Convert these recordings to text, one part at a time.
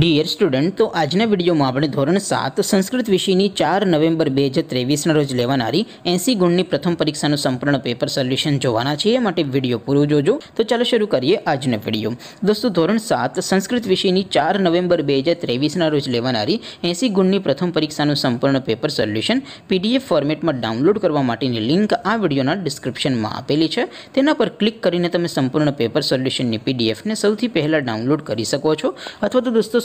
dear student તો આજના વિડીયોમાં આપણે ધોરણ સાત સંસ્કૃત વિષયની ચાર નવેમ્બર બે હજાર ત્રેવીસના રોજ લેવાનારી એંસી ગુણની પ્રથમ પરીક્ષાનું સંપૂર્ણ પેપર સોલ્યુશન જોવાના છે એ માટે વિડીયો પૂરો જોજો તો ચાલો શરૂ કરીએ આજનો વિડીયો દોસ્તો ધોરણ સાત સંસ્કૃત વિષયની ચાર નવેમ્બર બે હજાર ત્રેવીસના રોજ લેવાનારી એંસી ગુણની પ્રથમ પરીક્ષાનું સંપૂર્ણ પેપર સોલ્યુશન પીડીએફ ફોર્મેટમાં ડાઉનલોડ કરવા માટેની લિંક આ વિડીયોના ડિસ્ક્રિપ્શનમાં આપેલી છે તેના પર ક્લિક કરીને તમે સંપૂર્ણ પેપર સોલ્યુશનની પીડીએફને સૌથી પહેલાં ડાઉનલોડ કરી શકો છો અથવા તો દોસ્તો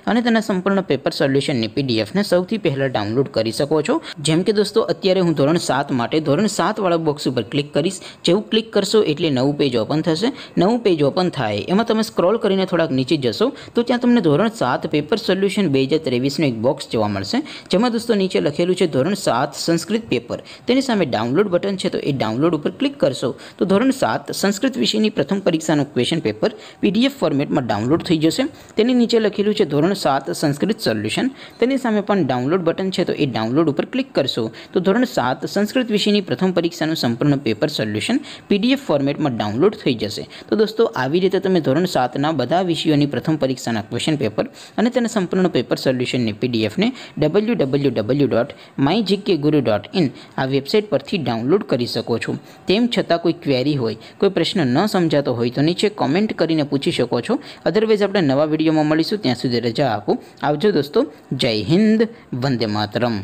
અને તમે સંપૂર્ણ પેપર સોલ્યુશન ની પીડીએફ ને સૌથી પહેલા ડાઉનલોડ કરી શકો છો જેમ કે દોસ્તો અત્યારે હું ધોરણ 7 માટે ધોરણ 7 વાળો બોક્સ ઉપર ક્લિક કરીસ જેવું ક્લિક કરશો એટલે નવું પેજ ઓપન થશે નવું પેજ ઓપન થાય એમાં તમે સ્ક્રોલ કરીને થોડક નીચે જશો તો ત્યાં તમને ધોરણ 7 પેપર સોલ્યુશન 2023 નો એક બોક્સ જોવા મળશે જેમાં દોસ્તો નીચે લખેલું છે ધોરણ 7 સંસ્કૃત પેપર તેની સામે ડાઉનલોડ બટન છે તો એ ડાઉનલોડ ઉપર ક્લિક કરશો તો ધોરણ 7 સંસ્કૃત વિષયની પ્રથમ પરીક્ષાનો ક્વેશ્ચન પેપર પીડીએફ ફોર્મેટમાં ડાઉનલોડ થઈ જશે તેની નીચે લખેલું છે ધોરણ 7 સંસ્કૃત સોલ્યુશન તેની સામે પણ ડાઉનલોડ બટન છે તો એ ડાઉનલોડ ઉપર ક્લિક કરશો તો ધોરણ 7 સંસ્કૃત વિષયની પ્રથમ પરીક્ષાનું સંપૂર્ણ પેપર સોલ્યુશન પીડીએફ ફોર્મેટમાં ડાઉનલોડ થઈ જશે તો દોસ્તો આવી રીતે તમે ધોરણ 7 ના બધા વિષયોની પ્રથમ પરીક્ષાના ક્વેશ્ચન પેપર અને તેના સંપૂર્ણ પેપર સોલ્યુશન ને પીડીએફ ને www.mygkguru.in આ વેબસાઈટ પરથી ડાઉનલોડ કરી શકો છો તેમ છતાં કોઈ ક્વેરી હોય કોઈ પ્રશ્ન ન સમજાતો હોય તો નીચે કમેન્ટ કરીને પૂછી શકો છો અધરવેઝ આપણે નવા વિડિયોમાં મળીશું ત્યાં સુધી प्रजा आप जो दोस्तों जय हिंद वंदे मातरम